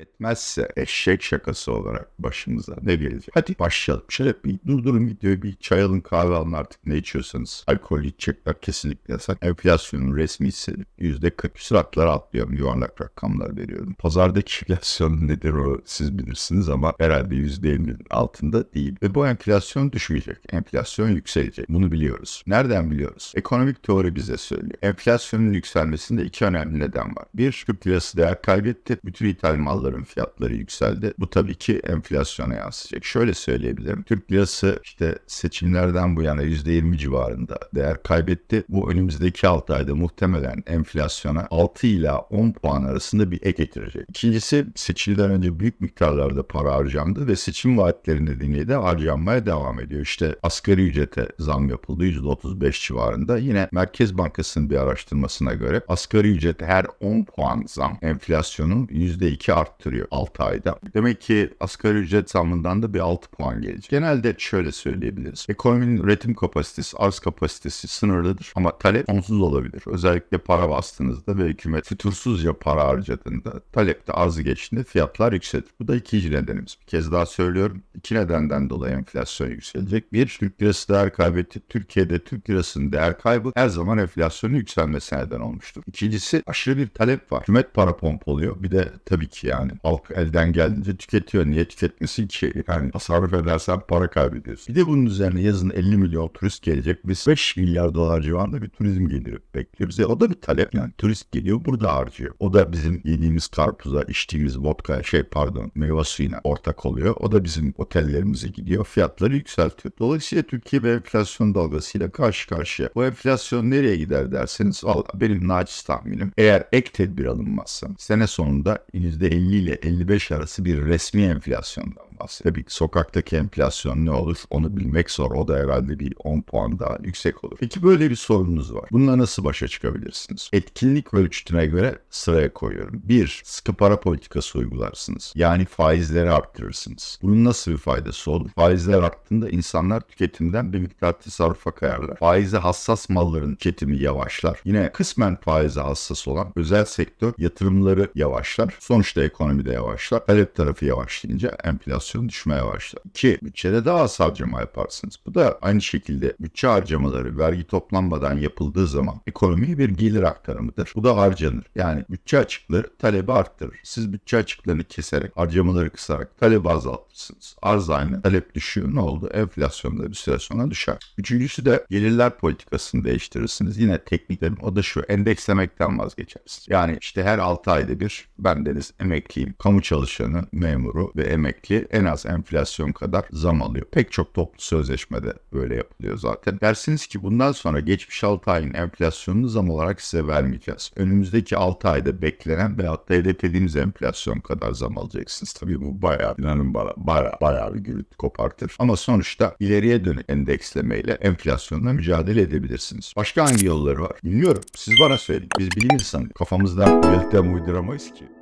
etmezse eşek şakası olarak başımıza ne gelecek? Hadi başlayalım. Şöyle bir durdurun videoyu bir çay alın kahve alın artık ne içiyorsanız. Alkol içecekler kesinlikle yasak. Enflasyonun resmi ise yüzde %40 süratları atlıyorum yuvarlak rakamlar veriyorum. Pazardaki enflasyon nedir o siz bilirsiniz ama herhalde %50'nin altında değil. Ve bu enflasyon düşmeyecek. Enflasyon yükselecek. Bunu biliyoruz. Nereden biliyoruz? Ekonomik teori bize söylüyor. Enflasyonun yükselmesinde iki önemli neden var. Bir, Türk lirası değer kaybetti. Bütün ithal malları malların fiyatları yükseldi. Bu tabii ki enflasyona yansıyacak. Şöyle söyleyebilirim. Türk lirası işte seçimlerden bu yana %20 civarında değer kaybetti. Bu önümüzdeki 6 ayda muhtemelen enflasyona 6 ila 10 puan arasında bir ek getirecek. İkincisi seçimden önce büyük miktarlarda para harcandı ve seçim vaatleri nedeniyle de harcanmaya devam ediyor. İşte asgari ücrete zam yapıldı %35 civarında. Yine Merkez Bankası'nın bir araştırmasına göre asgari ücret her 10 puan zam enflasyonun %2 arttı arttırıyor 6 ayda. Demek ki asgari ücret zamından da bir 6 puan gelecek. Genelde şöyle söyleyebiliriz. Ekonominin üretim kapasitesi, arz kapasitesi sınırlıdır ama talep sonsuz olabilir. Özellikle para bastığınızda ve hükümet fütursuzca para harcadığında talepte arzı geçtiğinde fiyatlar yükselir. Bu da ikinci nedenimiz. Bir kez daha söylüyorum. İki nedenden dolayı enflasyon yükselecek. Bir, Türk lirası değer kaybetti. Türkiye'de Türk lirasının değer kaybı her zaman enflasyonun yükselmesine neden olmuştur. İkincisi aşırı bir talep var. Hükümet para pompalıyor. Bir de tabii ki yani yani halk elden geldiğince tüketiyor. Niye tüketmesin ki? Yani tasarruf edersen para kaybediyorsun. Bir de bunun üzerine yazın 50 milyon turist gelecek. Biz 5 milyar dolar civarında bir turizm geliri bekliyoruz. E o da bir talep. Yani turist geliyor burada harcıyor. O da bizim yediğimiz karpuza, içtiğimiz vodka, şey pardon meyve suyuna ortak oluyor. O da bizim otellerimize gidiyor. Fiyatları yükseltiyor. Dolayısıyla Türkiye bir enflasyon dalgasıyla karşı karşıya. Bu enflasyon nereye gider derseniz valla benim naçiz tahminim eğer ek tedbir alınmazsa sene sonunda %50 ile 55 arası bir resmi enflasyondan aslında bir sokaktaki enflasyon ne olur onu bilmek zor. O da herhalde bir 10 puan daha yüksek olur. Peki böyle bir sorununuz var. Bununla nasıl başa çıkabilirsiniz? Etkinlik ölçütüne göre sıraya koyuyorum. Bir, sıkı para politikası uygularsınız. Yani faizleri arttırırsınız. Bunun nasıl bir faydası olur? Faizler arttığında insanlar tüketimden bir miktar tasarrufa kayarlar. Faize hassas malların tüketimi yavaşlar. Yine kısmen faize hassas olan özel sektör yatırımları yavaşlar. Sonuçta ekonomide yavaşlar. Talep tarafı yavaşlayınca enflasyon enflasyon düşmeye başlar. 2. Bütçede daha az harcama yaparsınız. Bu da aynı şekilde bütçe harcamaları vergi toplanmadan yapıldığı zaman ekonomiye bir gelir aktarımıdır. Bu da harcanır. Yani bütçe açıkları talebi arttırır. Siz bütçe açıklarını keserek, harcamaları kısarak talebi azaltırsınız. Arz aynı, talep düşüyor. Ne oldu? Enflasyonda bir süre sonra düşer. Üçüncüsü de gelirler politikasını değiştirirsiniz. Yine tekniklerim. o da şu endekslemekten vazgeçersiniz. Yani işte her 6 ayda bir ben deniz emekliyim. Kamu çalışanı, memuru ve emekli en az enflasyon kadar zam alıyor. Pek çok toplu sözleşmede böyle yapılıyor zaten. Dersiniz ki bundan sonra geçmiş 6 ayın enflasyonunu zam olarak size vermeyeceğiz. Önümüzdeki 6 ayda beklenen veyahut da hedeflediğimiz enflasyon kadar zam alacaksınız. Tabii bu bayağı inanın bana bayağı, bayağı bir gürültü kopartır. Ama sonuçta ileriye dönük endekslemeyle enflasyonla mücadele edebilirsiniz. Başka hangi yolları var? Bilmiyorum. Siz bana söyleyin. Biz bilim insanı kafamızdan yöntem uyduramayız ki.